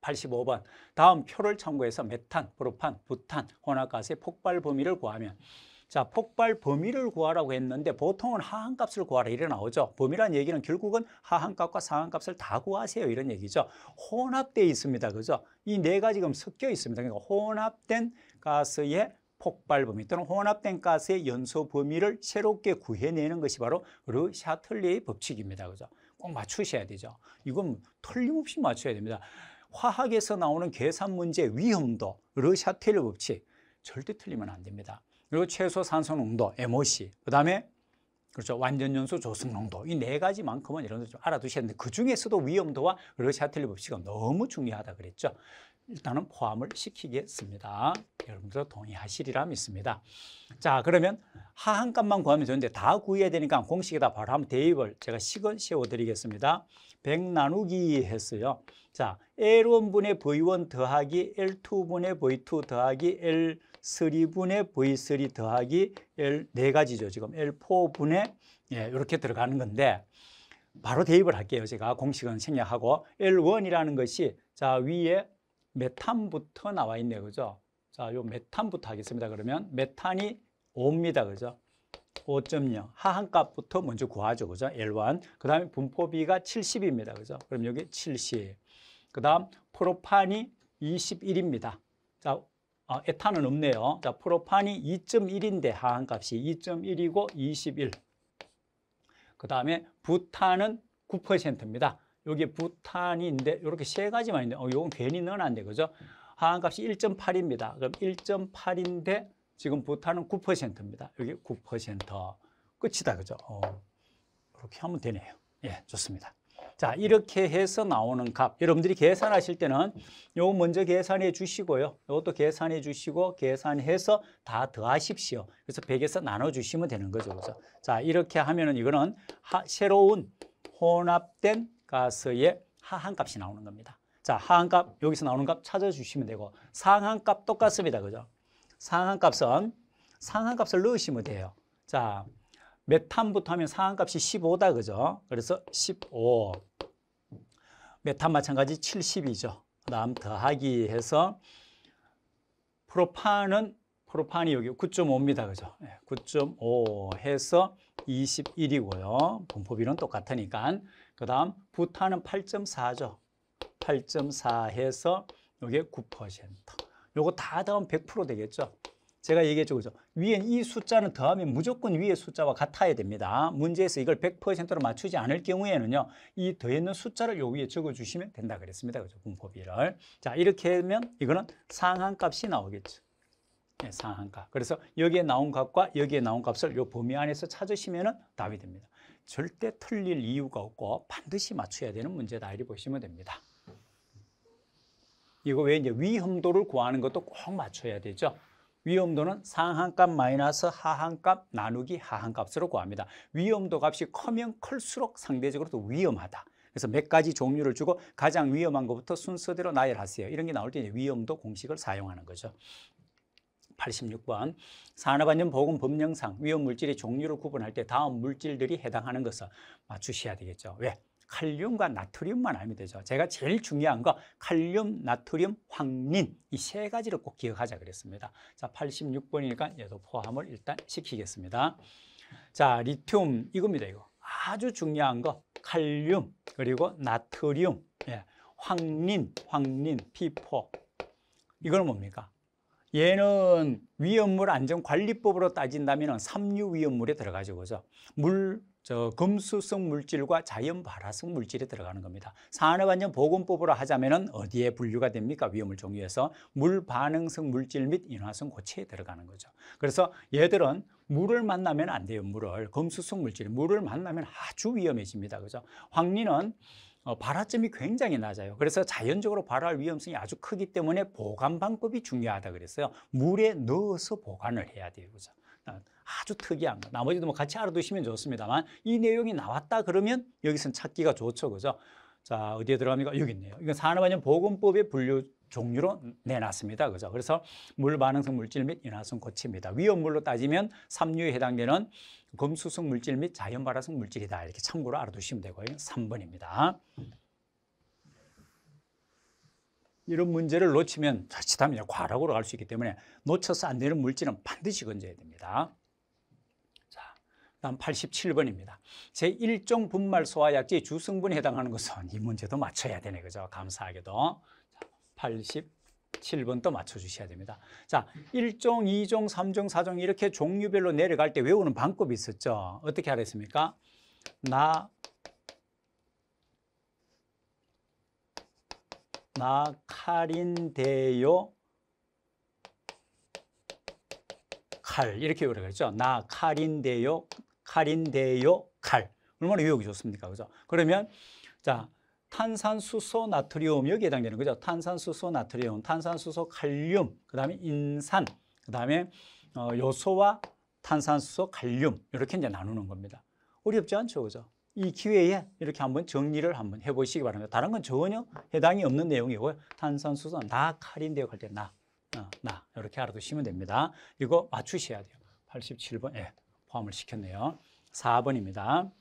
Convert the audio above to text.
85번 다음 표를 참고해서 메탄, 프로판, 부탄, 혼합가스의 폭발 범위를 구하면 자 폭발 범위를 구하라고 했는데 보통은 하한값을 구하라 이래 나오죠 범위란 얘기는 결국은 하한값과 상한값을 다 구하세요 이런 얘기죠 혼합되어 있습니다 그죠 이 네 가지 금 섞여 있습니다 그러니까 혼합된 가스의 폭발 범위 또는 혼합된 가스의 연소 범위를 새롭게 구해내는 것이 바로 르 샤틀리의 법칙입니다 그죠 꼭 맞추셔야 되죠 이건 틀림없이 맞춰야 됩니다 화학에서 나오는 계산 문제 위험도, 르샤텔 법칙 절대 틀리면 안 됩니다. 그리고 최소 산소 농도, MOC, 그 다음에 그렇죠. 완전연소 조성농도 이 네 가지만큼은 여러분들 좀 알아두셨는데 그 중에서도 위험도와 러시아틀리 법칙은 너무 중요하다 그랬죠. 일단은 포함을 시키겠습니다. 여러분들 동의하시리라 믿습니다. 자, 그러면 하한 값만 구하면 좋은데다 구해야 되니까 공식에다 바로 한번 대입을 제가 식을 세워드리겠습니다100 나누기 했어요. 자, L1분의 V1 더하기 L2분의 V2 더하기 L3분의 V3 더하기 L, 네 가지죠. 지금 L4분의, 예, 이렇게 들어가는 건데, 바로 대입을 할게요. 제가 공식은 생략하고 L1이라는 것이 자, 위에 메탄부터 나와 있네요. 그죠? 자, 요 메탄부터 하겠습니다. 그러면 메탄이 5입니다. 그죠? 5.0 하한값부터 먼저 구하죠. 그죠? L1. 그다음에 분포비가 70입니다. 그죠? 그럼 여기 70. 그다음 프로판이 21입니다. 자, 아, 에탄은 없네요. 자, 프로판이 2.1인데 하한값이 2.1이고 21. 그다음에 부탄은 9%입니다. 여기 부탄이있는데 이렇게 세 가지만 있는데 어, 이건 괜히 넣으면 안 돼. 그죠? 하한값이 1.8입니다. 그럼 1.8인데 지금 부탄은 9%입니다. 여기 9% 끝이다. 그죠? 어, 이렇게 하면 되네요. 예, 좋습니다. 자, 이렇게 해서 나오는 값. 여러분들이 계산하실 때는 요 먼저 계산해 주시고요. 요것도 계산해 주시고 계산해서 다 더하십시오. 그래서 100에서 나눠 주시면 되는 거죠. 그죠? 자, 이렇게 하면은 이거는 하, 새로운 혼합된 가스의 하한값이 나오는 겁니다. 자, 하한값 여기서 나오는 값 찾아주시면 되고 상한값 똑같습니다. 그죠? 상한값은 상한값을 넣으시면 돼요. 자, 메탄부터 하면 상한값이 15다. 그죠? 그래서 15. 메탄 마찬가지 70이죠. 그다음 더하기 해서 프로판은 프로판이 여기 9.5입니다. 그죠? 9.5 예, 해서 21이고요. 분포비는 똑같으니까 그 다음 부탄은 8.4죠. 8.4 해서 이게 9%. 요거 다 더하면 100% 되겠죠. 제가 얘기했죠. 그죠? 위엔 이 숫자는 더하면 무조건 위에 숫자와 같아야 됩니다. 문제에서 이걸 100%로 맞추지 않을 경우에는요. 이 더있는 숫자를 요 위에 적어주시면 된다 그랬습니다. 그죠? 분포비를. 자, 이렇게 하면 이거는 상한값이 나오겠죠. 네, 상한값. 그래서 여기에 나온 값과 여기에 나온 값을 요 범위 안에서 찾으시면 답이 됩니다. 절대 틀릴 이유가 없고 반드시 맞춰야 되는 문제다 이렇게 보시면 됩니다. 이거 왜 이제 위험도를 구하는 것도 꼭 맞춰야 되죠. 위험도는 상한값 마이너스 하한값 나누기 하한값으로 구합니다. 위험도 값이 커면 클수록 상대적으로 더 위험하다. 그래서 몇 가지 종류를 주고 가장 위험한 것부터 순서대로 나열하세요. 이런 게 나올 때 위험도 공식을 사용하는 거죠. 86번 산업안전보건법령상 위험물질의 종류를 구분할 때 다음 물질들이 해당하는 것을 맞추셔야 되겠죠 왜? 칼륨과 나트륨만 알면 되죠 제가 제일 중요한 거 칼륨, 나트륨, 황린 이 세 가지를 꼭 기억하자 그랬습니다 자 86번이니까 얘도 포함을 일단 시키겠습니다 자 리튬 이겁니다 이거 아주 중요한 거 칼륨 그리고 나트륨 예. 황린, 황린, 피포 이건 뭡니까? 얘는 위험물 안전관리법으로 따진다면 삼류 위험물에 들어가죠. 그죠? 물, 저 금수성 물질과 자연 발화성 물질에 들어가는 겁니다. 산업안전보건법으로 하자면 어디에 분류가 됩니까? 위험물 종류에서 물 반응성 물질 및 인화성 고체에 들어가는 거죠. 그래서 얘들은 물을 만나면 안 돼요. 물을 금수성 물질 물을 만나면 아주 위험해집니다. 그죠? 황리는 어, 발화점이 굉장히 낮아요. 그래서 자연적으로 발화할 위험성이 아주 크기 때문에 보관 방법이 중요하다 그랬어요. 물에 넣어서 보관을 해야 돼요. 그죠? 어, 아주 특이한 거. 나머지도 뭐 같이 알아두시면 좋습니다만 이 내용이 나왔다 그러면 여기선 찾기가 좋죠. 그죠? 자, 어디에 들어갑니까? 여기 있네요. 이건 산업안전보건법의 분류 종류로 내놨습니다. 그죠? 그래서 물 반응성 물질 및 인화성 고체입니다. 위험물로 따지면 삼류에 해당되는 금수성 물질 및 자연 발화성 물질이다. 이렇게 참고로 알아두시면 되고요. 3번입니다. 이런 문제를 놓치면 자칫하면 과락으로 갈 수 있기 때문에 놓쳐서 안 되는 물질은 반드시 건져야 됩니다. 자, 다음 87번입니다. 제1종 분말 소화약제 주성분에 해당하는 것은 이 문제도 맞춰야 되네. 그죠? 감사하게도. 87번 또 맞춰주셔야 됩니다. 자, 1종, 2종, 3종, 4종 이렇게 종류별로 내려갈 때 외우는 방법이 있었죠. 어떻게 하랬습니까? 나, 나 칼인데요. 칼 이렇게 외우라고 했죠. 나 칼인데요. 칼인데요. 칼. 얼마나 외우기 좋습니까? 그죠? 그러면 자, 탄산수소 나트륨 여기에 해당되는 거죠. 탄산수소 나트륨, 탄산수소 칼륨, 그 다음에 인산, 그 다음에 어, 요소와 탄산수소 칼륨 이렇게 이제 나누는 겁니다. 어렵지 않죠, 그죠? 이 기회에 이렇게 한번 정리를 한번 해보시기 바랍니다. 다른 건 전혀 해당이 없는 내용이고요. 탄산수소나 칼인 되어 갈때 나, 어, 나 이렇게 알아두시면 됩니다. 이거 맞추셔야 돼요. 87번, 예, 포함을 시켰네요. 4번입니다.